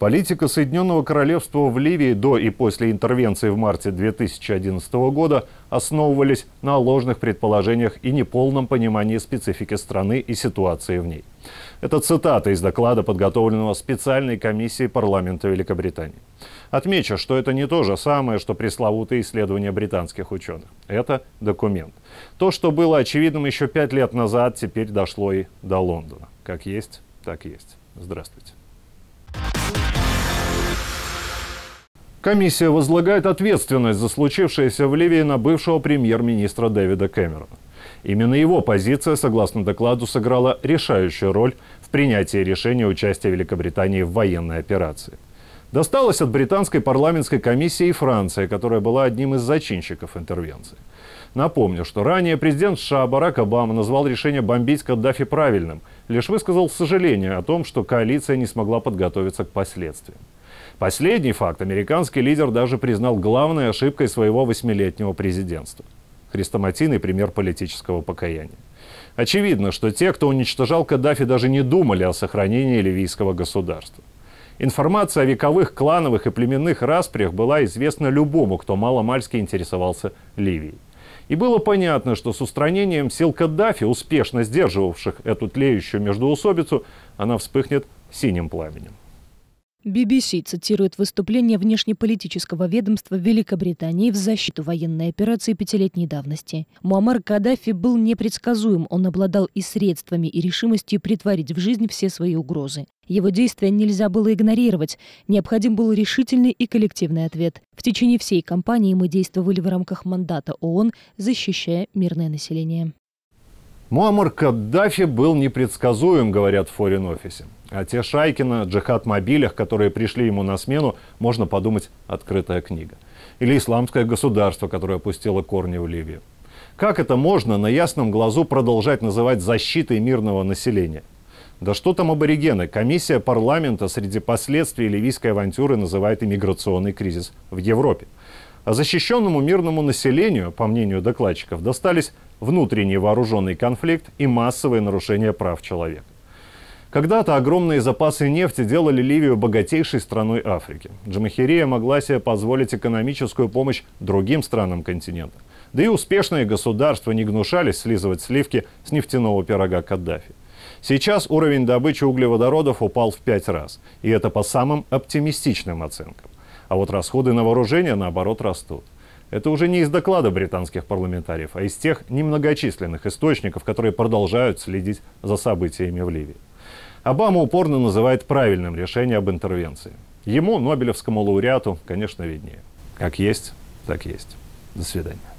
Политика Соединенного Королевства в Ливии до и после интервенции в марте 2011 года основывались на ложных предположениях и неполном понимании специфики страны и ситуации в ней. Это цитата из доклада, подготовленного специальной комиссией парламента Великобритании. Отмечу, что это не то же самое, что пресловутые исследования британских ученых. Это документ. То, что было очевидным еще пять лет назад, теперь дошло и до Лондона. Как есть, так есть. Здравствуйте. Комиссия возлагает ответственность за случившееся в Ливии на бывшего премьер-министра Дэвида Кэмерона. Именно его позиция, согласно докладу, сыграла решающую роль в принятии решения участия Великобритании в военной операции. Досталось от британской парламентской комиссии и Франции, которая была одним из зачинщиков интервенции. Напомню, что ранее президент США Барак Обама назвал решение бомбить Каддафи правильным, лишь высказал сожаление о том, что коалиция не смогла подготовиться к последствиям. Последний факт американский лидер даже признал главной ошибкой своего восьмилетнего президентства. Хрестоматийный пример политического покаяния. Очевидно, что те, кто уничтожал Каддафи, даже не думали о сохранении ливийского государства. Информация о вековых клановых и племенных распрях была известна любому, кто маломальски интересовался Ливией. И было понятно, что с устранением сил Каддафи, успешно сдерживавших эту тлеющую междуусобицу она вспыхнет синим пламенем. BBC цитирует выступление внешнеполитического ведомства Великобритании в защиту военной операции пятилетней давности. Муаммар Каддафи был непредсказуем, он обладал и средствами, и решимостью притворить в жизнь все свои угрозы. Его действия нельзя было игнорировать, необходим был решительный и коллективный ответ. В течение всей кампании мы действовали в рамках мандата ООН, защищая мирное население. Муаммар Каддафи был непредсказуем, говорят в форен офисе, А те Шайкина, джихад-мобилях, которые пришли ему на смену, можно подумать, открытая книга. Или исламское государство, которое опустило корни в Ливии. Как это можно на ясном глазу продолжать называть защитой мирного населения? Да что там аборигены? Комиссия парламента среди последствий ливийской авантюры называет иммиграционный кризис в Европе. А защищенному мирному населению, по мнению докладчиков, достались внутренний вооруженный конфликт и массовые нарушения прав человека. Когда-то огромные запасы нефти делали Ливию богатейшей страной Африки. Джамахирия могла себе позволить экономическую помощь другим странам континента. Да и успешные государства не гнушались слизывать сливки с нефтяного пирога Каддафи. Сейчас уровень добычи углеводородов упал в пять раз, и это по самым оптимистичным оценкам. А вот расходы на вооружение, наоборот, растут. Это уже не из доклада британских парламентариев, а из тех немногочисленных источников, которые продолжают следить за событиями в Ливии. Обама упорно называет правильным решение об интервенции. Ему, Нобелевскому лауреату, конечно, виднее. Как есть, так есть. До свидания.